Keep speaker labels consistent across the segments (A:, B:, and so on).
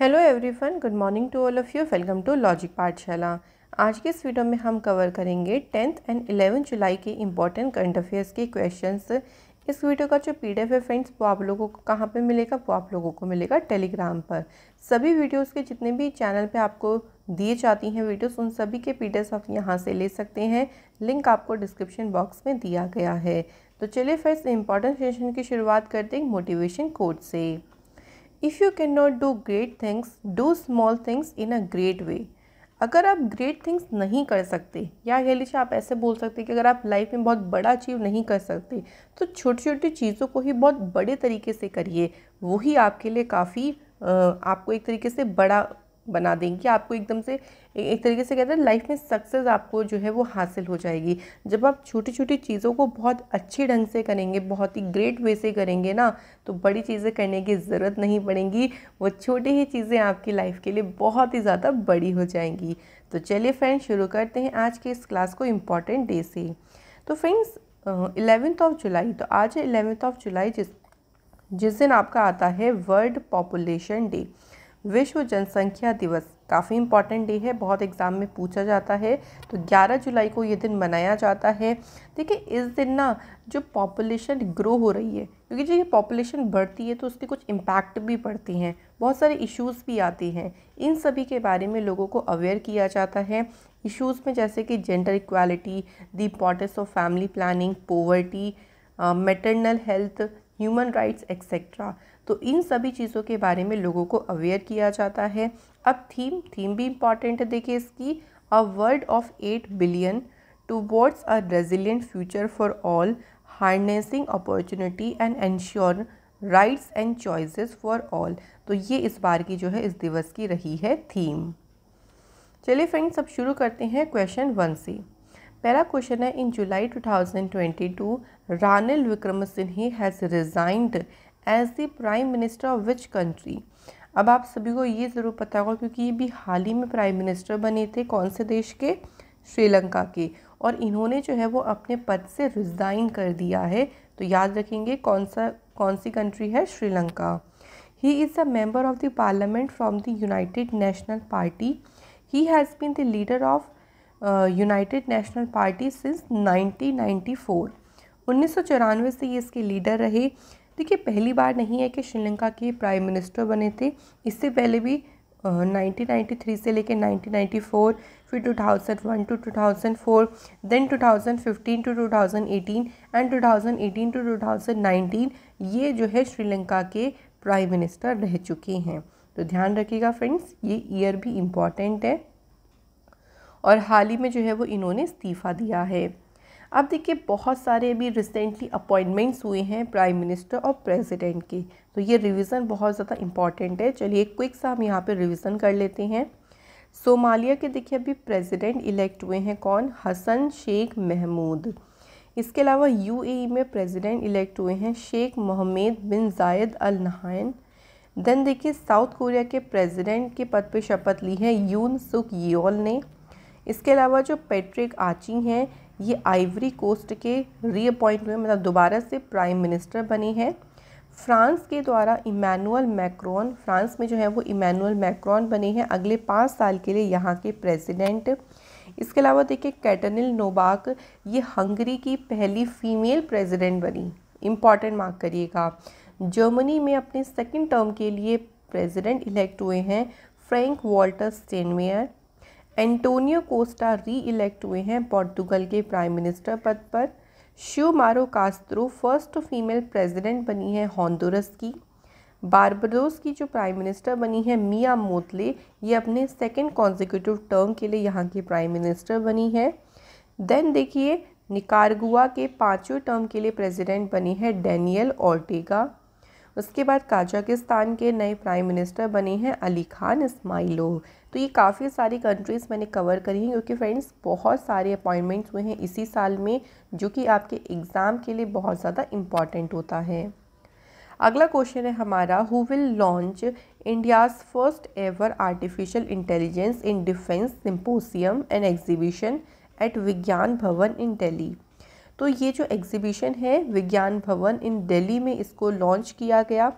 A: Hello everyone good morning to all of you welcome to logic Pathshala आज के इस video में हम कवर करेंगे टेंथ एंड इलेवन जुलाई के इंपॉर्टेंट करंट अफेयर्स के क्वेश्चंस इस वीडियो का जो पी डी एफ है फ्रेंड्स वो आप लोगों को कहाँ पे मिलेगा वो आप लोगों को मिलेगा टेलीग्राम पर सभी वीडियोस के जितने भी चैनल पे आपको दिए जाती हैं वीडियोस उन सभी के पी डी आप यहाँ से ले सकते हैं लिंक आपको डिस्क्रिप्शन बॉक्स में दिया गया है तो चलिए फ्रेंड्स इंपॉर्टेंट सेशन की शुरुआत करते हैं मोटिवेशन कोड से if you can not do great things do small things in a great way अगर आप ग्रेट थिंग्स नहीं कर सकते या कह लीजिए आप ऐसे बोल सकते कि अगर आप लाइफ में बहुत बड़ा अचीव नहीं कर सकते तो छोटी छोटी चीज़ों को ही बहुत बड़े तरीके से करिए वही आपके लिए काफ़ी आपको एक तरीके से बड़ा बना देंगी आपको एकदम से एक तरीके से कहते हैं लाइफ में सक्सेस आपको जो है वो हासिल हो जाएगी जब आप छोटी छोटी चीज़ों को बहुत अच्छे ढंग से करेंगे बहुत ही ग्रेट वे से करेंगे ना तो बड़ी चीज़ें करने की ज़रूरत नहीं पड़ेंगी वो छोटी ही चीज़ें आपकी लाइफ के लिए बहुत ही ज़्यादा बड़ी हो जाएंगी तो चलिए फ्रेंड्स शुरू करते हैं आज के इस क्लास को इम्पॉर्टेंट डे से तो फ्रेंड्स इलेवेंथ ऑफ जुलाई तो आज है इलेवेंथ ऑफ जुलाई जिस जिस दिन आपका आता है वर्ल्ड पॉपुलेशन डे विश्व जनसंख्या दिवस काफ़ी इंपॉर्टेंट डे है बहुत एग्ज़ाम में पूछा जाता है तो 11 जुलाई को ये दिन मनाया जाता है देखिए इस दिन ना जो पॉपुलेशन ग्रो हो रही है क्योंकि जो ये पॉपुलेशन बढ़ती है तो उसके कुछ इम्पैक्ट भी पड़ती हैं बहुत सारे इश्यूज़ भी आते हैं इन सभी के बारे में लोगों को अवेयर किया जाता है इश्यूज़ में जैसे कि gender equality the importance of family planning poverty maternal health human rights etcetera तो इन सभी चीज़ों के बारे में लोगों को अवेयर किया जाता है अब थीम थीम भी इम्पॉर्टेंट है देखिए इसकी a world of eight billion towards a resilient future for all harnessing opportunity and ensure rights and choices for all तो ये इस बार की जो है इस दिवस की रही है थीम चलिए फ्रेंड्स अब शुरू करते हैं क्वेश्चन वन से पहला क्वेश्चन है in July 2022 Ranil Wickremesinghe has resigned as the prime minister of which country अब आप सभी को ये ज़रूर पता होगा क्योंकि ये भी हाल ही में प्राइम मिनिस्टर बने थे कौन से देश के श्रीलंका के और इन्होंने जो है वो अपने पद से रिज़ाइन कर दिया है तो याद रखेंगे कौन सा कौन सी कंट्री है श्रीलंका ही is a member of the parliament from the United National Party he has been the leader of United National Party since 1994 उन्नीस से ये इसके लीडर रहे देखिए पहली बार नहीं है कि श्रीलंका के प्राइम मिनिस्टर बने थे इससे पहले भी 1993 से लेकर 1994 फिर 2001 to 2004 then 2015 to 2018 and 2018 to 2019 ये जो है श्रीलंका के प्राइम मिनिस्टर रह चुके हैं तो ध्यान रखिएगा फ्रेंड्स ये ईयर भी इम्पॉर्टेंट है और हाल ही में जो है वो इन्होंने इस्तीफ़ा दिया है अब देखिए बहुत सारे अभी रिसेंटली अपॉइंटमेंट्स हुए हैं प्राइम मिनिस्टर और प्रेसिडेंट के तो ये रिवीज़न बहुत ज़्यादा इंपॉर्टेंट है चलिए क्विक सा हम यहाँ पे रिवीज़न कर लेते हैं सोमालिया के देखिए अभी प्रेसिडेंट इलेक्ट हुए हैं कौन हसन शेख महमूद इसके अलावा यूएई e में प्रेसिडेंट इलेक्ट हुए हैं शेख मोहम्मद बिन जायद अल नहान देन देखिए साउथ कोरिया के प्रेसिडेंट के पद पर शपथ ली है यून सुक योल ने इसके अलावा जो पैट्रिक आची हैं ये आइवरी कोस्ट के रीअपॉइंट हुए मतलब दोबारा से प्राइम मिनिस्टर बनी है फ्रांस के द्वारा इमैनुअल मैक्रॉन फ्रांस में जो है वो इमैनुअल मैक्रॉन बने हैं अगले पाँच साल के लिए यहाँ के प्रेसिडेंट इसके अलावा देखिए कैटनिल नोबाक ये हंगरी की पहली फीमेल प्रेसिडेंट बनी इम्पॉर्टेंट मार्क करिएगा जर्मनी में अपने सेकंड टर्म के लिए प्रेसिडेंट इलेक्ट हुए हैं Frank Walter Steinmeier Antonio Costa reelect हुए हैं पोर्तुगल के प्राइम मिनिस्टर पद पर शिव मारो कास्त्रो फर्स्ट फीमेल प्रेसिडेंट बनी है हॉन्दुरस की बारबडोस की जो प्राइम मिनिस्टर बनी है मिया मोतले ये अपने सेकेंड कॉन्जिक्यूटिव टर्म के लिए यहाँ की प्राइम मिनिस्टर बनी है देन देखिए निकारगुआ के पाँचवें टर्म के लिए प्रेसिडेंट बने हैं डैनियल ओर्टेगा उसके बाद काजाकिस्तान के नए प्राइम मिनिस्टर बने हैं अली खान इस्माइलो तो ये काफ़ी सारी कंट्रीज़ मैंने कवर करी हैं क्योंकि फ्रेंड्स बहुत सारे अपॉइंटमेंट्स हुए हैं इसी साल में जो कि आपके एग्ज़ाम के लिए बहुत ज़्यादा इम्पॉर्टेंट होता है अगला क्वेश्चन है हमारा who will launch India's first ever artificial intelligence in defence symposium and exhibition at Vigyan Bhawan इन दिल्ली तो ये जो एग्जीबिशन है विज्ञान भवन इन दिल्ली में इसको लॉन्च किया गया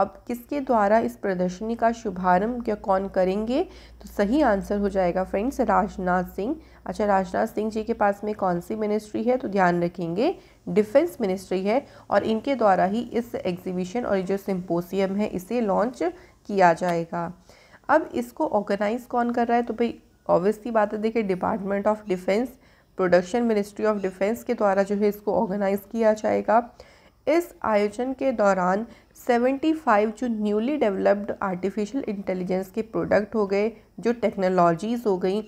A: अब किसके द्वारा इस प्रदर्शनी का शुभारंभ क्या कौन करेंगे तो सही आंसर हो जाएगा फ्रेंड्स राजनाथ सिंह अच्छा राजनाथ सिंह जी के पास में कौन सी मिनिस्ट्री है तो ध्यान रखेंगे डिफेंस मिनिस्ट्री है और इनके द्वारा ही इस एग्जीबिशन और जो सिंपोसियम है इसे लॉन्च किया जाएगा अब इसको ऑर्गेनाइज कौन कर रहा है तो भाई ऑब्वियसली बात है देखिए department of defence production ministry of defence के द्वारा जो है इसको ऑर्गेनाइज किया जाएगा इस आयोजन के दौरान 75 जो न्यूली डेवलप्ड आर्टिफिशियल इंटेलिजेंस के प्रोडक्ट हो गए जो टेक्नोलॉजीज़ हो गई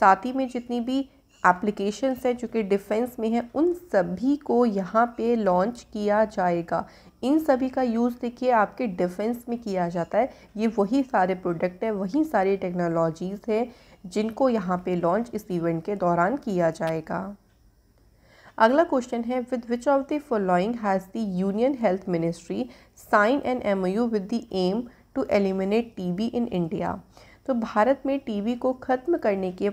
A: साथ ही में जितनी भी एप्लीकेशंस हैं जो कि डिफेंस में हैं उन सभी को यहाँ पे लॉन्च किया जाएगा इन सभी का यूज़ देखिए आपके डिफेंस में किया जाता है ये वही सारे प्रोडक्ट हैं वही सारी टेक्नोलॉजीज़ हैं जिनको यहाँ पे लॉन्च इस इवेंट के दौरान किया जाएगा अगला क्वेश्चन है with which of the following has the union health ministry sign an M U with the aim to eliminate TB in India तो भारत में टीबी को ख़त्म करने के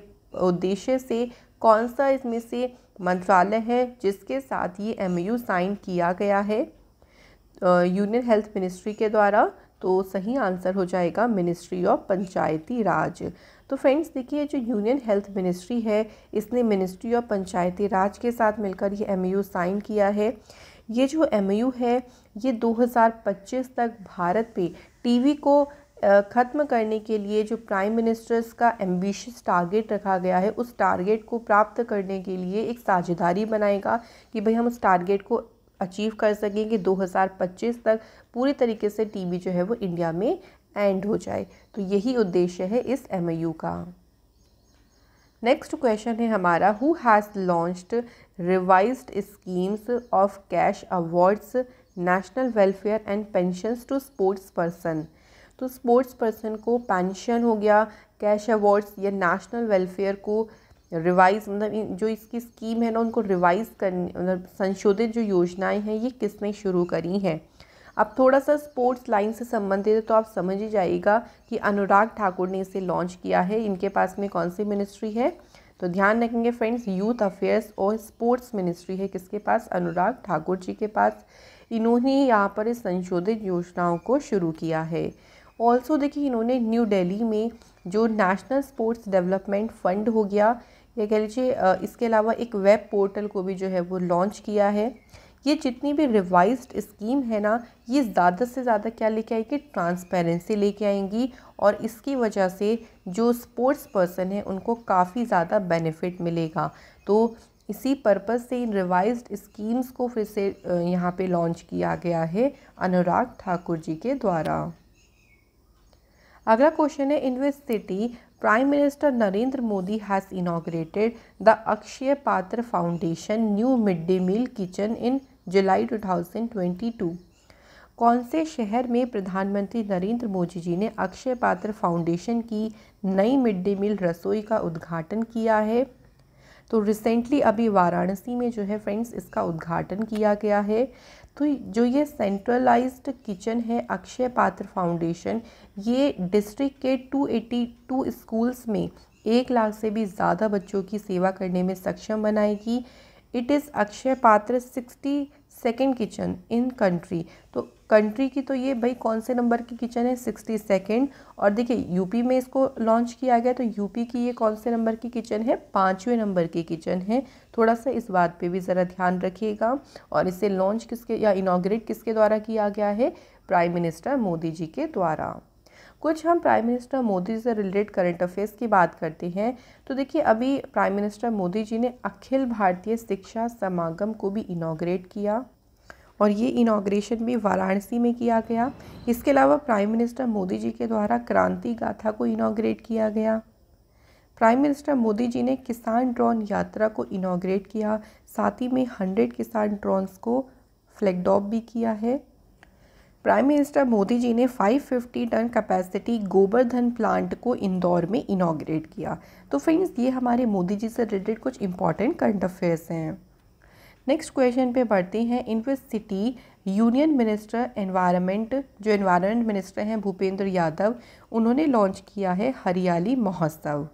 A: उद्देश्य से कौन सा इसमें से मंत्रालय है जिसके साथ ये एम यू साइन किया गया है यूनियन हेल्थ मिनिस्ट्री के द्वारा तो सही आंसर हो जाएगा मिनिस्ट्री ऑफ पंचायती राज तो फ्रेंड्स देखिए जो यूनियन हेल्थ मिनिस्ट्री है इसने मिनिस्ट्री ऑफ पंचायती राज के साथ मिलकर ये एम साइन किया है ये जो एम है ये 2025 तक भारत पे टीवी को ख़त्म करने के लिए जो प्राइम मिनिस्टर्स का एम्बिशियस टारगेट रखा गया है उस टारगेट को प्राप्त करने के लिए एक साझेदारी बनाएगा कि भाई हम उस टारगेट को अचीव कर सकें कि 2025 तक पूरी तरीके से टीवी जो है वो इंडिया में एंड हो जाए तो यही उद्देश्य है इस एम का नेक्स्ट क्वेश्चन है हमारा who has launched revised schemes of cash awards national welfare and pension to sports person तो स्पोर्ट्स पर्सन को पेंशन हो गया कैश अवार्ड्स या नेशनल वेलफेयर को रिवाइज मतलब जो इसकी स्कीम है ना उनको रिवाइज कर मतलब संशोधित जो योजनाएं हैं ये किसने शुरू करी हैं अब थोड़ा सा स्पोर्ट्स लाइन से संबंधित है तो आप समझ ही जाइएगा कि अनुराग ठाकुर ने इसे लॉन्च किया है इनके पास में कौन सी मिनिस्ट्री है तो ध्यान रखेंगे फ्रेंड्स यूथ अफेयर्स और स्पोर्ट्स मिनिस्ट्री है किसके पास अनुराग ठाकुर जी के पास इन्होंने यहाँ पर इस संशोधित योजनाओं को शुरू किया है ऑल्सो देखिए इन्होंने न्यू डेली में जो नेशनल स्पोर्ट्स डेवलपमेंट फंड हो गया या कह लीजिए इसके अलावा एक वेब पोर्टल को भी जो है वो लॉन्च किया है ये जितनी भी रिवाइज्ड स्कीम है ना ये ज़्यादा से ज़्यादा क्या लेके आएगी ट्रांसपेरेंसी लेके आएंगी और इसकी वजह से जो स्पोर्ट्स पर्सन है उनको काफ़ी ज़्यादा बेनिफिट मिलेगा तो इसी पर्पज़ से इन रिवाइज्ड स्कीम्स को फिर से यहाँ पे लॉन्च किया गया है अनुराग ठाकुर जी के द्वारा अगला क्वेश्चन है in city prime minister Narendra Modi has inaugurated the Akshaya Patra foundation new mid day meal kitchen in July 2022 कौन से शहर में प्रधानमंत्री नरेंद्र मोदी जी ने अक्षय पात्र फाउंडेशन की नई मिड डे मील रसोई का उद्घाटन किया है तो रिसेंटली अभी वाराणसी में जो है फ्रेंड्स इसका उद्घाटन किया गया है तो जो ये सेंट्रलाइज्ड किचन है अक्षय पात्र फाउंडेशन ये डिस्ट्रिक्ट के 282 स्कूल्स में एक लाख से भी ज़्यादा बच्चों की सेवा करने में सक्षम बनाएगी it is Akshaya Patra sixty second kitchen in country तो कंट्री की तो ये भाई कौन से नंबर की किचन है सिक्सटी सेकेंड और देखिए यूपी में इसको लॉन्च किया गया तो यूपी की ये कौन से नंबर की किचन है पाँचवें नंबर की किचन है थोड़ा सा इस बात पे भी ज़रा ध्यान रखिएगा और इसे लॉन्च किसके या इनाग्रेट किसके द्वारा किया गया है प्राइम मिनिस्टर मोदी जी के द्वारा कुछ हम प्राइम मिनिस्टर मोदी से रिलेटेड करंट अफेयर्स की बात करते हैं तो देखिए अभी प्राइम मिनिस्टर मोदी जी ने अखिल भारतीय शिक्षा समागम को भी इनाग्रेट किया और ये इनाग्रेशन भी वाराणसी में किया गया इसके अलावा प्राइम मिनिस्टर मोदी जी के द्वारा क्रांति गाथा को इनाग्रेट किया गया प्राइम मिनिस्टर मोदी जी ने किसान ड्रोन यात्रा को इनाग्रेट किया साथ ही में हंड्रेड किसान ड्रोन्स को फ्लैगडॉप भी किया है प्राइम मिनिस्टर मोदी जी ने 550 टन कैपेसिटी गोबरधन प्लांट को इंदौर में इनाग्रेट किया तो फ्रेंड्स ये हमारे मोदी जी से रिलेटेड कुछ इंपॉर्टेंट करंट अफेयर्स हैं नेक्स्ट क्वेश्चन पे बढ़ते हैं in which city union minister environment जो एनवायरनमेंट मिनिस्टर हैं भूपेंद्र यादव उन्होंने लॉन्च किया है हरियाली महोत्सव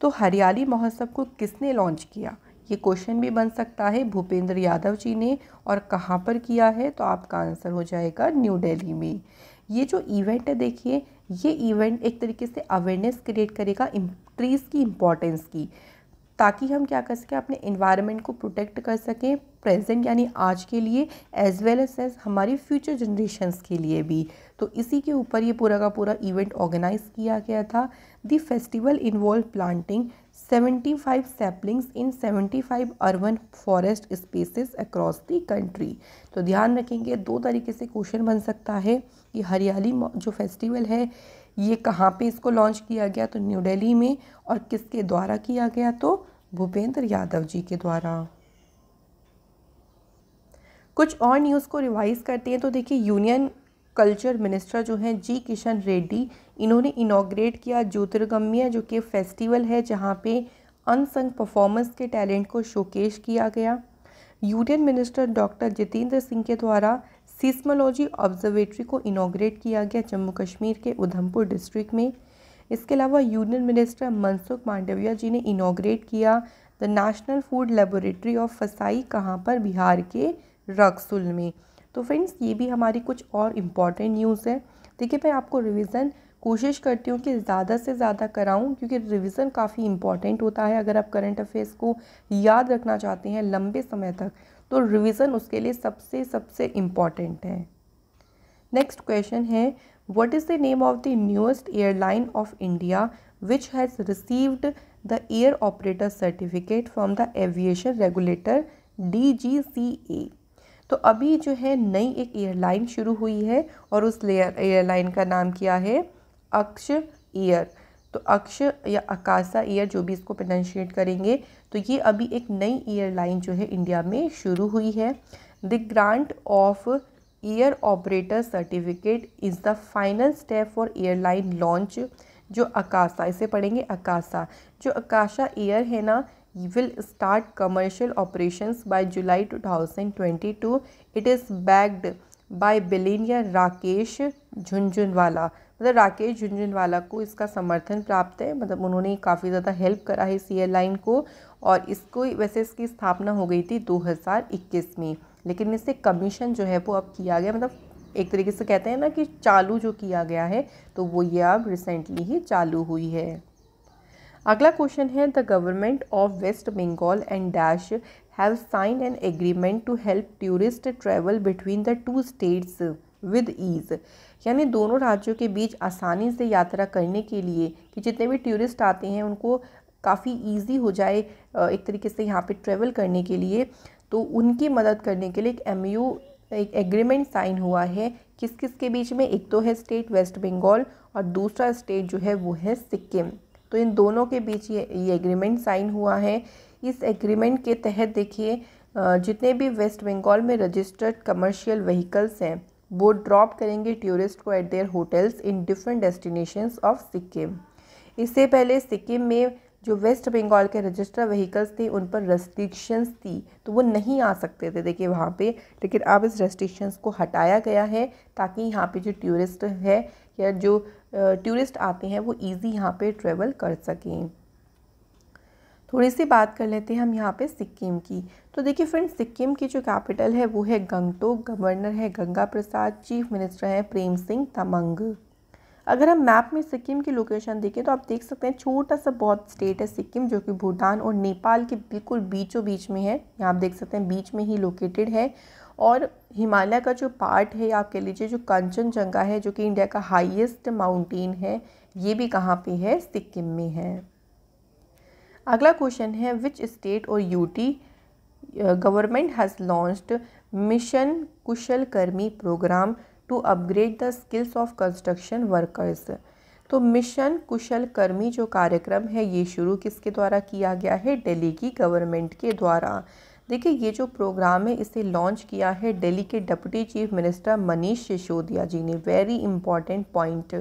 A: तो हरियाली महोत्सव को किसने लॉन्च किया ये क्वेश्चन भी बन सकता है भूपेंद्र यादव जी ने और कहाँ पर किया है तो आपका आंसर हो जाएगा न्यू दिल्ली में ये जो इवेंट है देखिए ये इवेंट एक तरीके से अवेयरनेस क्रिएट करेगा ट्रीज़ की इम्पोर्टेंस की ताकि हम क्या कर सकें अपने इन्वायरमेंट को प्रोटेक्ट कर सकें प्रेजेंट यानी आज के लिए एज वेल एज एज हमारी फ्यूचर जनरेशन्स के लिए भी तो इसी के ऊपर ये पूरा का पूरा इवेंट ऑर्गेनाइज किया गया था the festival involve planting five saplings in five urban forest species across the country तो ध्यान रखेंगे दो तरीके से क्वेश्चन बन सकता है कि हरियाली जो फेस्टिवल है ये कहाँ पे इसको लॉन्च किया गया तो न्यू दिल्ली में और किसके द्वारा किया गया तो भूपेंद्र यादव जी के द्वारा कुछ और न्यूज़ को रिवाइज़ करते हैं तो देखिए यूनियन कल्चर मिनिस्टर जो हैं जी किशन रेड्डी इन्होंने इनाग्रेट किया ज्योतिर्गम्य जो कि फेस्टिवल है जहाँ पे अनसंग परफॉर्मेंस के टैलेंट को शोकेश किया गया union minister doctor Jitendra Singh के द्वारा सिस्मोलॉजी ऑब्जर्वेटरी को इनाग्रेट किया गया जम्मू कश्मीर के उधमपुर डिस्ट्रिक्ट में इसके अलावा यूनियन मिनिस्टर मनसुख मांडविया जी ने इनाग्रेट किया the national food laboratory of FSSAI कहाँ पर बिहार के रक्सुल में तो फ्रेंड्स ये भी हमारी कुछ और इम्पॉर्टेंट न्यूज़ है देखिए मैं आपको रिविज़न कोशिश करती हूँ कि ज़्यादा से ज़्यादा कराऊँ क्योंकि रिविज़न काफ़ी इम्पॉर्टेंट होता है अगर आप करंट अफेयर्स को याद रखना चाहते हैं लंबे समय तक तो रिविज़न उसके लिए सबसे सबसे इम्पॉर्टेंट है नेक्स्ट क्वेश्चन है what is the name of the newest airline of India which has received the air operator certificate from the aviation regulator D तो अभी जो है नई एक एयरलाइन शुरू हुई है और उस एयरलाइन का नाम क्या है अक्ष एयर तो अक्ष या अकाशा एयर जो भी इसको प्रनंशिएट करेंगे तो ये अभी एक नई एयरलाइन जो है इंडिया में शुरू हुई है the grant of air operator certificate is the final step for airline launch जो अकाशा इसे पढ़ेंगे अकाशा जो अकाशा एयर है ना will start commercial operations by July 2022. It is backed by billionaire Rakesh Jhunjhunwala मतलब राकेश झुंझुनवाला को इसका समर्थन प्राप्त है मतलब उन्होंने काफ़ी ज़्यादा हेल्प करा है इस एयरलाइन को और इसको वैसे इसकी स्थापना हो गई थी 2021 में लेकिन इससे कमीशन जो है वो अब किया गया मतलब एक तरीके से कहते हैं ना कि चालू जो किया गया है तो वो ये अब रिसेंटली ही चालू हुई है अगला क्वेश्चन है the government of West Bengal and dash have sign an agreement to help tourist travel between the two states with ease यानी दोनों राज्यों के बीच आसानी से यात्रा करने के लिए कि जितने भी टूरिस्ट आते हैं उनको काफ़ी ईजी हो जाए एक तरीके से यहाँ पे ट्रेवल करने के लिए तो उनकी मदद करने के लिए एक एम एक एग्रीमेंट साइन हुआ है किस किस के बीच में एक तो है स्टेट वेस्ट बंगाल और दूसरा स्टेट जो है वो है सिक्किम तो इन दोनों के बीच ये ये एग्रीमेंट साइन हुआ है इस एग्रीमेंट के तहत देखिए जितने भी वेस्ट बंगाल में रजिस्टर्ड कमर्शियल व्हीकल्स हैं वो ड्रॉप करेंगे टूरिस्ट को at their hotels in different destinations of Sikkim इससे पहले सिक्किम में जो वेस्ट बंगाल के रजिस्टर व्हीकल्स थे उन पर रेस्ट्रिक्शंस थी तो वो नहीं आ सकते थे देखिए वहाँ पे लेकिन अब इस रेस्ट्रिक्शंस को हटाया गया है ताकि यहाँ पे जो टूरिस्ट है या जो टूरिस्ट आते हैं वो ईज़ी यहाँ पे ट्रेवल कर सकें थोड़ी सी बात कर लेते हैं हम यहाँ पे सिक्किम की तो देखिए फ्रेंड्स सिक्किम की जो कैपिटल है वो है गंगटोक गवर्नर है गंगा प्रसाद चीफ मिनिस्टर हैं प्रेम सिंह तमंग अगर हम मैप में सिक्किम की लोकेशन देखें तो आप देख सकते हैं छोटा सा बहुत स्टेट है सिक्किम जो कि भूटान और नेपाल के बिल्कुल बीचों बीच में है यहाँ आप देख सकते हैं बीच में ही लोकेटेड है और हिमालय का जो पार्ट है आप कह लीजिए जो कंचनजंगा है जो कि इंडिया का हाईएस्ट माउंटेन है ये भी कहाँ पे है सिक्किम में है अगला क्वेश्चन है विच स्टेट और UT government has launched mission Kushal Karmi programme to upgrade the skills of construction workers तो मिशन कुशल कर्मी जो कार्यक्रम है ये शुरू किसके द्वारा किया गया है दिल्ली की गवर्नमेंट के द्वारा देखिए ये जो प्रोग्राम है इसे लॉन्च किया है दिल्ली के deputy chief minister Manish Sisodia ji ने वेरी इंपॉर्टेंट पॉइंट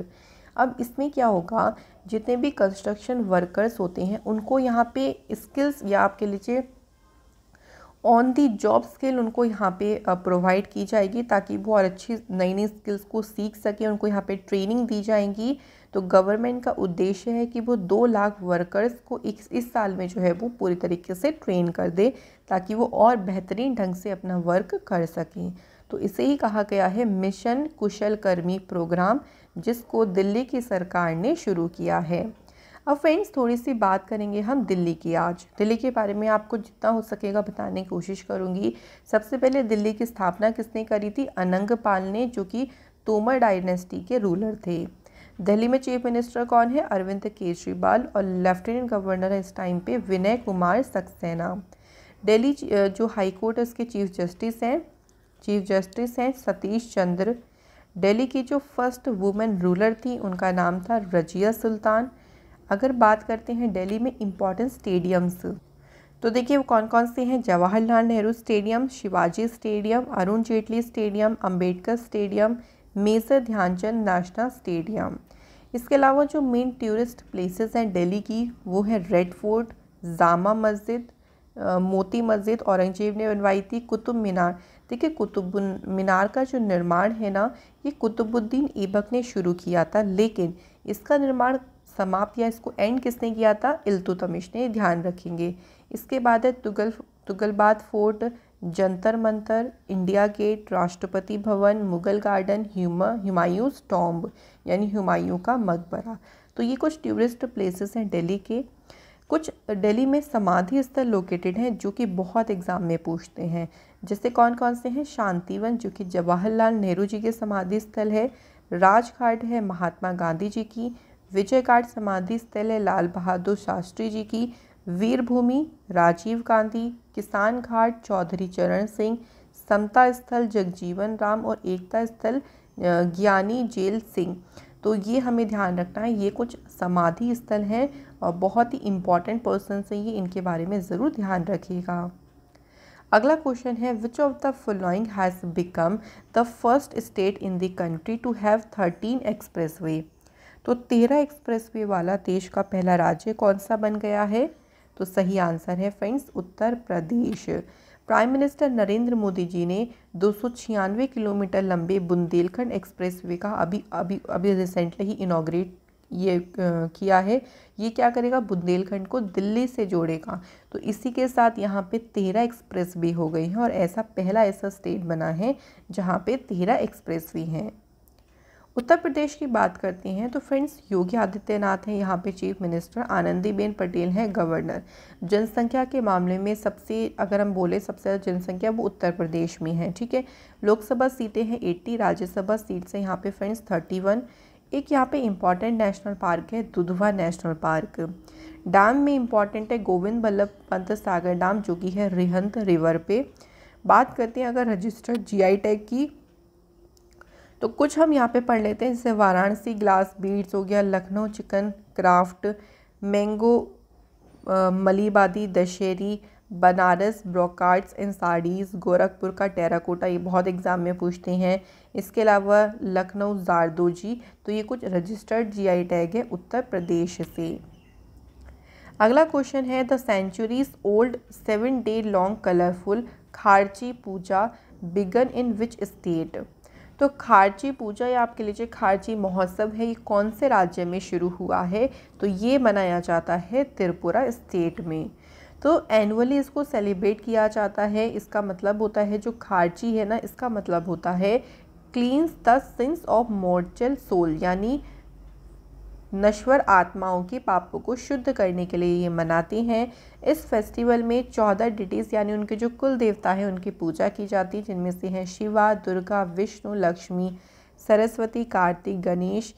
A: अब इसमें क्या होगा जितने भी कंस्ट्रक्शन वर्कर्स होते हैं उनको यहाँ पे स्किल्स या आपके लीजिए ऑन दी जॉब स्किल उनको यहाँ पे प्रोवाइड की जाएगी ताकि वो और अच्छी नई नई स्किल्स को सीख सकें उनको यहाँ पे ट्रेनिंग दी जाएगी तो गवर्नमेंट का उद्देश्य है कि वो दो लाख वर्कर्स को इस इस साल में जो है वो पूरी तरीके से ट्रेन कर दे ताकि वो और बेहतरीन ढंग से अपना वर्क कर सकें तो इसे ही कहा गया है मिशन कुशल कर्मी प्रोग्राम जिसको दिल्ली की सरकार ने शुरू किया है अब फ्रेंड्स थोड़ी सी बात करेंगे हम दिल्ली की आज दिल्ली के बारे में आपको जितना हो सकेगा बताने की कोशिश करूँगी सबसे पहले दिल्ली की स्थापना किसने करी थी अनंग पाल ने जो कि तोमर डायनेस्टी के रूलर थे दिल्ली में चीफ मिनिस्टर कौन है अरविंद केजरीवाल और लेफ्टिनेंट गवर्नर है इस टाइम पे विनय कुमार सक्सेना दिल्ली जो हाई कोर्ट इसके चीफ जस्टिस हैं चीफ जस्टिस हैं सतीश चंद्र दिल्ली की जो फर्स्ट वुमेन रूलर थी उनका नाम था रजिया सुल्तान अगर बात करते हैं दिल्ली में इम्पॉर्टेंट स्टेडियम्स तो देखिए वो कौन कौन से हैं Jawaharlal Nehru stadium Shivaji stadium Arun Jaitley stadium Ambedkar stadium major Dhyanchand national stadium इसके अलावा जो मेन टूरिस्ट प्लेसेस हैं दिल्ली की वो है रेड फोर्ट जामा मस्जिद मोती मस्जिद औरंगजेब ने बनवाई थी कुतुब मीनार देखिए कुतुब मीनार का जो निर्माण है ना ये कुतुबुद्दीन ऐबक ने शुरू किया था लेकिन इसका निर्माण समाप्त या इसको एंड किसने किया था इल्तुतमिश ने ध्यान रखेंगे इसके बाद है तुगल Tughlakabad fort Jantar Mantar India gate Rashtrapati Bhavan Mughal garden ह्यूमा हुमायूँस टॉम्ब यानी हुमायूं का मकबरा तो ये कुछ टूरिस्ट प्लेसेस हैं दिल्ली के कुछ दिल्ली में समाधि स्थल लोकेटेड हैं जो कि बहुत एग्ज़ाम में पूछते हैं जैसे कौन कौन से हैं शांतिवन जो कि जवाहरलाल नेहरू जी के समाधि स्थल है राजघाट है महात्मा गांधी जी की विजय घाट समाधि स्थल है लाल बहादुर शास्त्री जी की वीरभूमि राजीव गांधी किसान घाट चौधरी चरण सिंह समता स्थल जगजीवन राम और एकता स्थल ज्ञानी जेल सिंह तो ये हमें ध्यान रखना है ये कुछ समाधि स्थल हैं और बहुत ही इम्पॉर्टेंट पर्सन से ये इनके बारे में ज़रूर ध्यान रखिएगा अगला क्वेश्चन है which of the following has become the first state in the country to have thirteen expressway तो तेरह एक्सप्रेस वे वाला देश का पहला राज्य कौन सा बन गया है तो सही आंसर है friends Uttar Pradesh prime minister Narendra Modi ji ने दो किलोमीटर लंबे बुंदेलखंड एक्सप्रेसवे का अभी अभी अभी रिसेंटली ही इनाग्रेट ये किया है ये क्या करेगा बुंदेलखंड को दिल्ली से जोड़ेगा तो इसी के साथ यहाँ पे तेरह एक्सप्रेस वे हो गई हैं और ऐसा पहला ऐसा स्टेट बना है जहाँ पे तेरह एक्सप्रेस वे हैं उत्तर प्रदेश की बात करते हैं तो फ्रेंड्स योगी आदित्यनाथ हैं यहाँ पे चीफ मिनिस्टर आनंदीबेन पटेल हैं गवर्नर जनसंख्या के मामले में सबसे अगर हम बोले सबसे ज़्यादा जनसंख्या वो उत्तर प्रदेश में है ठीक है लोकसभा सीटें हैं एट्टी राज्यसभा सीट से यहाँ पे फ्रेंड्स थर्टी वन एक यहाँ पे इम्पॉर्टेंट नेशनल पार्क है दुधवा नेशनल पार्क डैम में इम्पॉर्टेंट है गोविंद बल्लभ पंत सागर डैम जो कि है रिहंत रिवर पे बात करते हैं अगर रजिस्टर्ड जी टैग की तो कुछ हम यहाँ पे पढ़ लेते हैं जैसे वाराणसी ग्लास बीड्स हो गया Lucknow chikan craft mango Malihabadi Dussehri Banaras brocades and saris Gorakhpur का टेराकोटा ये बहुत एग्ज़ाम में पूछते हैं इसके अलावा लखनऊ जारदोजी तो ये कुछ रजिस्टर्ड जीआई टैग है उत्तर प्रदेश से अगला क्वेश्चन है the centuries old seven day long colourful Kharchi Puja begin in which state तो खारजी पूजा या आप कह लीजिए खारजी महोत्सव है ये कौन से राज्य में शुरू हुआ है तो ये मनाया जाता है त्रिपुरा स्टेट में तो एनुअली इसको सेलिब्रेट किया जाता है इसका मतलब होता है जो खारजी है ना इसका मतलब होता है cleanse the sins of mortal soul यानी नश्वर आत्माओं के पापों को शुद्ध करने के लिए ये मनाते हैं इस फेस्टिवल में चौदह डिटीज़ यानी उनके जो कुल देवता हैं उनकी पूजा की जाती है जिनमें से हैं शिवा दुर्गा विष्णु लक्ष्मी सरस्वती कार्तिक गणेश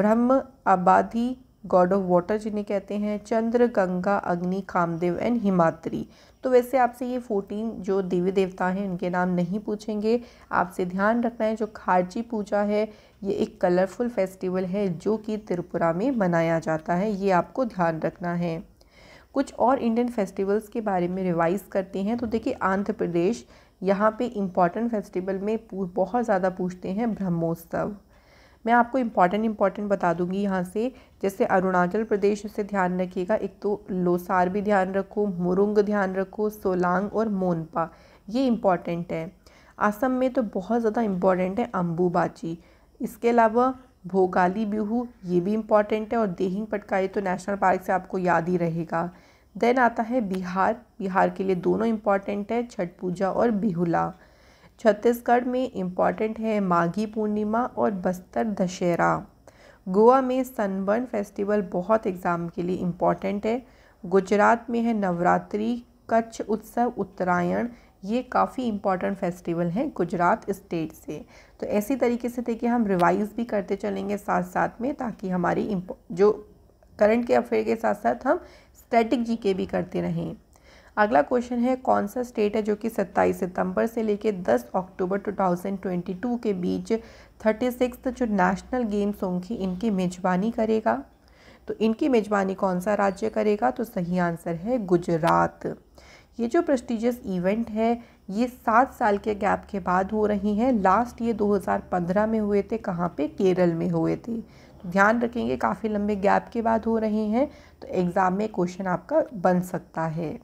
A: ब्रह्म आबादी गॉड ऑफ वाटर जिन्हें कहते हैं चंद्र गंगा अग्नि कामदेव एंड हिमात्री तो वैसे आपसे ये फोर्टीन जो देवी देवता हैं उनके नाम नहीं पूछेंगे आपसे ध्यान रखना है जो खारची पूजा है ये एक कलरफुल फेस्टिवल है जो कि त्रिपुरा में मनाया जाता है ये आपको ध्यान रखना है कुछ और इंडियन फेस्टिवल्स के बारे में रिवाइज करते हैं तो देखिए आंध्र प्रदेश यहाँ पे इम्पॉर्टेंट फेस्टिवल में बहुत ज़्यादा पूछते हैं ब्रह्मोत्सव मैं आपको इम्पॉर्टेंट इम्पॉर्टेंट बता दूंगी यहाँ से जैसे अरुणाचल प्रदेश से ध्यान रखिएगा एक तो लोसार भी ध्यान रखो मुरुंग ध्यान रखो सोलांग और मोनपा ये इम्पॉर्टेंट है असम में तो बहुत ज़्यादा इम्पॉर्टेंट है अम्बूबाची इसके अलावा भोगाली बिहू ये भी इम्पॉर्टेंट है और देहिंग पटकाई तो नेशनल पार्क से आपको याद ही रहेगा देन आता है बिहार बिहार के लिए दोनों इम्पॉर्टेंट है छठ पूजा और बिहुला छत्तीसगढ़ में इम्पॉर्टेंट है माघी पूर्णिमा और बस्तर दशहरा गोवा में सनबर्न फेस्टिवल बहुत एग्ज़ाम के लिए इम्पॉर्टेंट है गुजरात में है नवरात्रि कच्छ उत्सव उत्तरायण ये काफ़ी इम्पॉर्टेंट फेस्टिवल हैं गुजरात स्टेट से तो ऐसी तरीके से देखिए हम रिवाइज भी करते चलेंगे साथ साथ में ताकि हमारी जो करंट के अफेयर के साथ साथ हम स्टैटिक जी के भी करते रहें अगला क्वेश्चन है कौन सा स्टेट है जो कि 27 सितंबर से लेकर 10 अक्टूबर 2022 के बीच थर्टी सिक्स जो नेशनल गेम्स होंगी इनकी मेजबानी करेगा तो इनकी मेजबानी कौन सा राज्य करेगा तो सही आंसर है गुजरात ये जो प्रेस्टिजियस इवेंट है ये सात साल के गैप के बाद हो रही हैं लास्ट ये 2015 में हुए थे कहाँ पे केरल में हुए थे तो ध्यान रखेंगे काफ़ी लंबे गैप के बाद हो रहे हैं तो एग्ज़ाम में क्वेश्चन आपका बन सकता है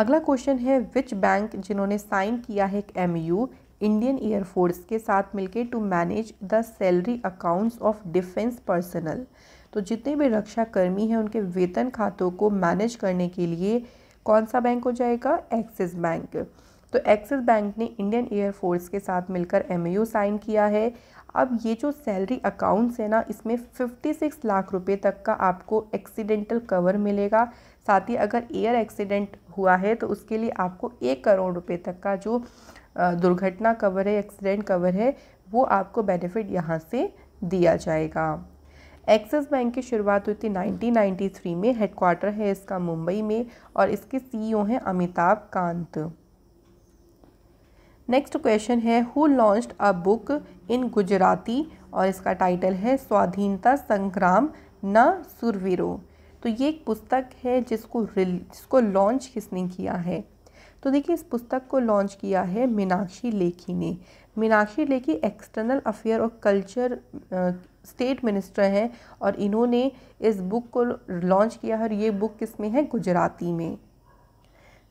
A: अगला क्वेश्चन है विच बैंक जिन्होंने साइन किया है एक एम यू इंडियन एयरफोर्स के साथ मिलकर to manage the salary accounts of defence personnel तो जितने भी रक्षा कर्मी हैं उनके वेतन खातों को मैनेज करने के लिए कौन सा बैंक हो जाएगा एक्सिस बैंक तो एक्सिस बैंक ने इंडियन एयरफोर्स के साथ मिलकर एम साइन किया है अब ये जो सैलरी अकाउंट्स है ना इसमें 56 लाख रुपए तक का आपको एक्सीडेंटल कवर मिलेगा साथ ही अगर एयर एक्सीडेंट हुआ है तो उसके लिए आपको एक करोड़ रुपए तक का जो दुर्घटना कवर है एक्सीडेंट कवर है वो आपको बेनिफिट यहाँ से दिया जाएगा एक्सिस बैंक की शुरुआत हुई थी 1993 में हेडक्वार्टर है इसका मुंबई में और इसके सीईओ e हैं अमिताभ कांत नेक्स्ट क्वेश्चन है who launched a book in Gujarati और इसका टाइटल है स्वाधीनता संग्राम न सुरवीरो तो ये एक पुस्तक है जिसको जिसको लॉन्च किसने किया है तो देखिए इस पुस्तक को लॉन्च किया है मीनाक्षी लेखी ने मीनाक्षी लेखी एक्सटर्नल अफेयर और कल्चर स्टेट मिनिस्टर हैं और इन्होंने इस बुक को लॉन्च किया है और ये बुक किस में है गुजराती में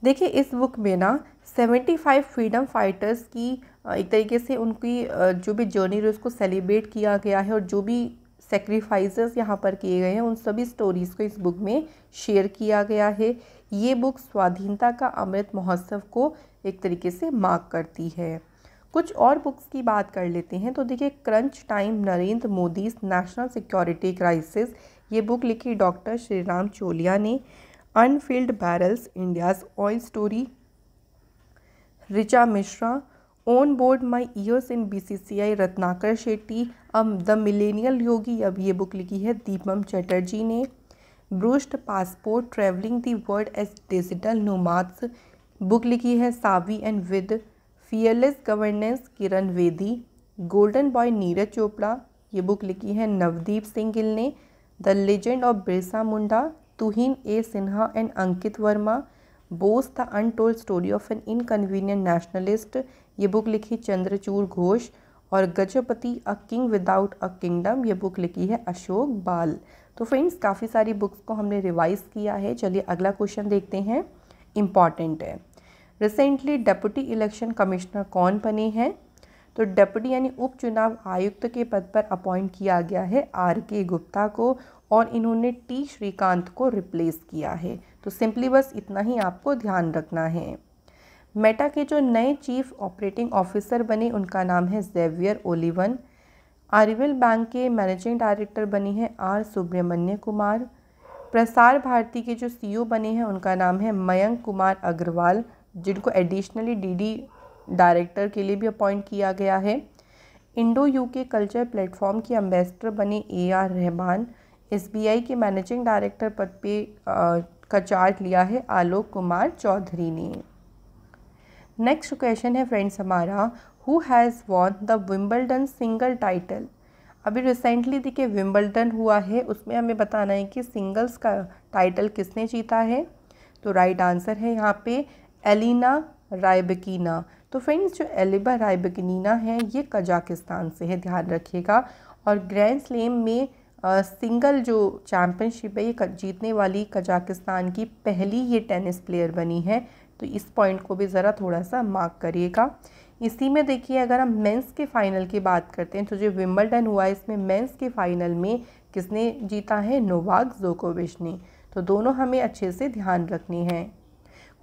A: देखिए इस बुक में ना सेवेंटी फाइव फ्रीडम फाइटर्स की एक तरीके से उनकी जो भी जर्नी रही उसको सेलिब्रेट किया गया है और जो भी सेक्रीफाइस यहाँ पर किए गए हैं उन सभी स्टोरीज़ को इस बुक में शेयर किया गया है ये बुक स्वाधीनता का अमृत महोत्सव को एक तरीके से मार्क करती है कुछ और बुक्स की बात कर लेते हैं तो देखिए crunch time Narendra Modi national security crisis ये बुक लिखी डॉक्टर श्रीराम चोलिया ने unfilled barrels oil story Richa Mishra on board my years in B C C I Ratnakar Shetty अब द मिलेनियल योगी अब ये बुक लिखी है दीपम चटर्जी ने ब्रूस्ट passport travelling the world as digital nomads book लिखी है सावी and with fearless governance Kiran Bedi golden boy Neeraj Chopra ये बुक लिखी है नवदीप सिंह गिल ने the legend of Birsa Munda Tuhin A Sinha and Ankit Verma Bose the untold story of an inconvenient nationalist ये बुक लिखी चंद्रचूर घोष और Gajapati a king without a kingdom ये बुक लिखी है अशोक बाल तो फ्रेंड्स काफ़ी सारी बुक्स को हमने रिवाइज किया है चलिए अगला क्वेश्चन देखते हैं इम्पॉर्टेंट है रिसेंटली डेप्यूटी इलेक्शन कमिश्नर कौन बने हैं तो डेप्टी यानी उपचुनाव आयुक्त के पद पर अपॉइंट किया गया है आर के गुप्ता को और इन्होंने टी श्रीकांत को रिप्लेस किया है तो सिंपली बस इतना ही आपको ध्यान रखना है मेटा के जो नए चीफ ऑपरेटिंग ऑफिसर बने उनका नाम है जेवियर ओलिवन आरिवल बैंक के मैनेजिंग डायरेक्टर बने हैं आर सुब्रमण्य कुमार प्रसार भारती के जो सीईओ बने हैं उनका नाम है मयंक कुमार अग्रवाल जिनको एडिशनली डीडी डायरेक्टर के लिए भी अपॉइंट किया गया है इंडो यूके कल्चर प्लेटफॉर्म के अम्बेसडर बने ए आर रहमान आई के मैनेजिंग डायरेक्टर पद पे का चार्ट लिया है आलोक कुमार चौधरी ने नेक्स्ट क्वेश्चन है फ्रेंड्स हमारा who has won the Wimbledon single title अभी रिसेंटली देखिए विम्बलडन हुआ है उसमें हमें बताना है कि सिंगल्स का टाइटल किसने जीता है तो राइट right आंसर है यहाँ पे एलिना रायबकीना तो फ्रेंड्स जो एलिबा राइबगनीना है ये कजाकिस्तान से है ध्यान रखिएगा और ग्रैंड स्लेम में आ, सिंगल जो चैम्पियनशिप है ये जीतने वाली कजाकिस्तान की पहली ये टेनिस प्लेयर बनी है तो इस पॉइंट को भी ज़रा थोड़ा सा मार्क करिएगा इसी में देखिए अगर हम मेंस के फाइनल की बात करते हैं तो जो विम्बलडन हुआ इसमें मेंस के फाइनल में किसने जीता है नोवाक जोकोविच ने तो दोनों हमें अच्छे से ध्यान रखने हैं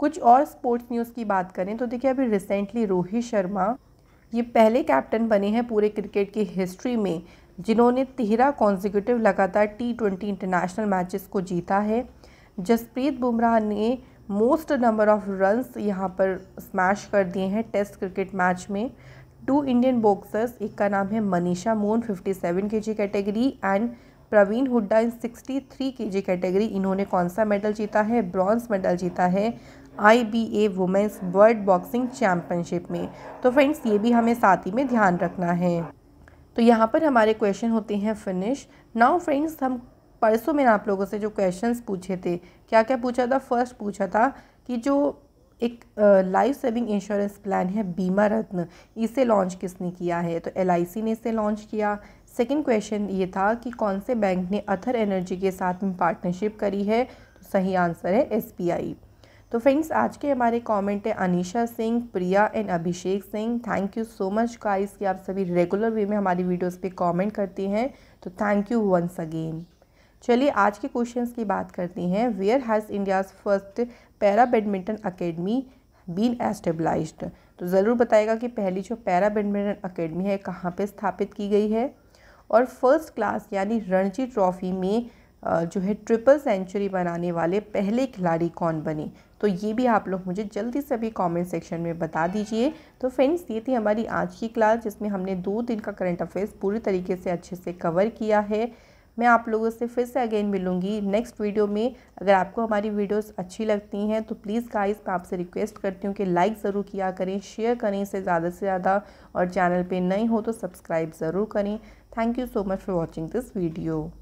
A: कुछ और स्पोर्ट्स न्यूज़ की बात करें तो देखिए अभी रिसेंटली रोहित शर्मा ये पहले कैप्टन बने हैं पूरे क्रिकेट की हिस्ट्री में जिन्होंने तेरह कॉन्जिक्यूटिव लगातार टी ट्वेंटी इंटरनेशनल मैचेस को जीता है जसप्रीत बुमराह ने मोस्ट नंबर ऑफ रन्स यहाँ पर स्मैश कर दिए हैं टेस्ट क्रिकेट मैच में टू इंडियन बॉक्सर्स एक का नाम है Manisha seven 57 G category and Praveen Hooda in 63 G category इन्होंने कौन सा मेडल जीता है ब्रॉन्ज मेडल जीता है I women's world boxing championship में तो फ्रेंड्स ये भी हमें साथ ही में ध्यान रखना है तो यहाँ पर हमारे क्वेश्चन होते हैं फिनिश नाउ फ्रेंड्स हम परसों मैंने आप लोगों से जो क्वेश्चंस पूछे थे क्या क्या पूछा था फर्स्ट पूछा था कि जो एक लाइफ सेविंग इंश्योरेंस प्लान है बीमा रत्न इसे लॉन्च किसने किया है तो एल ने इसे लॉन्च किया सेकेंड क्वेश्चन ये था कि कौन से बैंक ने अथर एनर्जी के साथ में पार्टनरशिप करी है तो सही आंसर है एस तो फ्रेंड्स आज के हमारे कमेंट है Anisha Singh Priya and Abhishek Singh thank you so much guys कि आप सभी रेगुलर वे में हमारी वीडियोस पे कमेंट करती हैं तो थैंक यू वंस अगेन चलिए आज के क्वेश्चंस की बात करती हैं where has India's first para badminton academy been established तो ज़रूर बताएगा कि पहली जो पैरा बैडमिंटन अकेडमी है कहाँ पर स्थापित की गई है और फर्स्ट क्लास यानी रणजी ट्रॉफी में जो है ट्रिपल सेंचुरी बनाने वाले पहले खिलाड़ी कौन बने तो ये भी आप लोग मुझे जल्दी से अभी कमेंट सेक्शन में बता दीजिए तो फ्रेंड्स ये थी हमारी आज की क्लास जिसमें हमने दो दिन का करंट अफेयर्स पूरी तरीके से अच्छे से कवर किया है मैं आप लोगों से फिर से अगेन मिलूंगी नेक्स्ट वीडियो में अगर आपको हमारी वीडियोस अच्छी लगती हैं तो प्लीज़ गाइस मैं आपसे रिक्वेस्ट करती हूँ कि लाइक ज़रूर किया करें शेयर करें इसे ज़्यादा से ज़्यादा और चैनल पे नए हो तो सब्सक्राइब ज़रूर करें thank you so much for watching this video